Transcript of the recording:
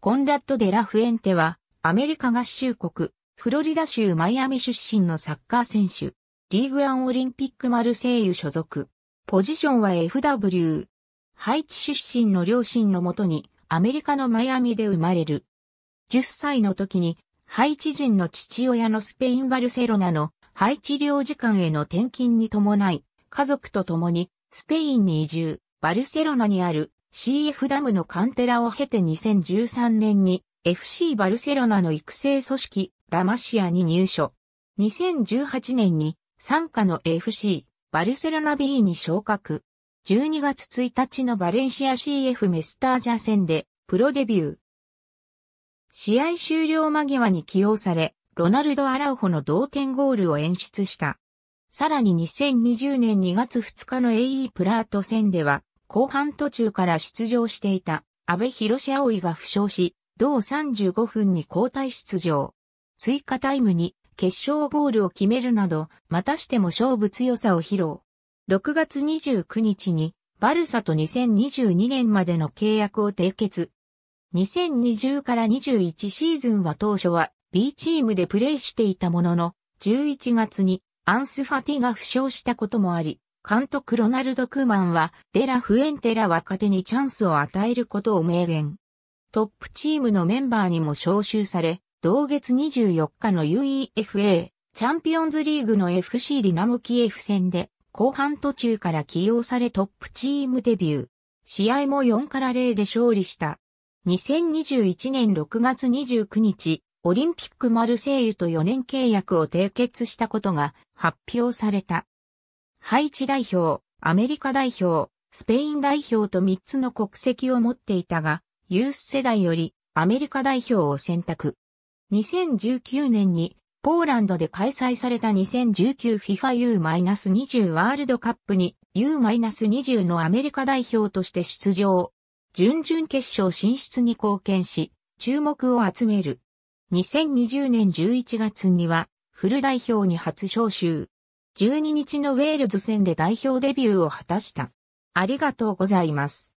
コンラッド・デ・ラフエンテは、アメリカ合衆国、フロリダ州マイアミ出身のサッカー選手、リーグアンオリンピックマルセイユ所属、ポジションは FW。ハイチ出身の両親のもとに、アメリカのマイアミで生まれる。10歳の時に、ハイチ人の父親のスペインバルセロナのハイチ領事館への転勤に伴い、家族と共にスペインに移住、バルセロナにある CF ダムのカンテラを経て2013年に FC バルセロナの育成組織ラマシアに入所。2018年に参加の FC バルセロナ B に昇格。12月1日のバレンシア CF メスタージャ戦でプロデビュー。試合終了間際に起用され、ロナルド・アラウホの同点ゴールを演出した。さらに2020年2月2日の AE プラート戦では、後半途中から出場していた安倍博士葵が負傷し、同35分に交代出場。追加タイムに決勝ゴールを決めるなど、またしても勝負強さを披露。6月29日にバルサと2022年までの契約を締結。2020から21シーズンは当初は B チームでプレーしていたものの、11月にアンスファティが負傷したこともあり、監督ロナルド・クーマンは、デラ・フエンテラ若手にチャンスを与えることを明言。トップチームのメンバーにも招集され、同月24日の UEFA チャンピオンズリーグの FC ディナムキエフ戦で、後半途中から起用されトップチームデビュー。試合も4から0で勝利した。2021年6月29日、オリンピックマルセイユと4年契約を締結したことが発表された。ハイチ代表、アメリカ代表、スペイン代表と3つの国籍を持っていたが、ユース世代よりアメリカ代表を選択。2019年にポーランドで開催された 2019FIFAU-20 ワールドカップに U-20 のアメリカ代表として出場。準々決勝進出に貢献し、注目を集める。2020年11月には、フル代表に初招集。12日のウェールズ戦で代表デビューを果たした。ありがとうございます。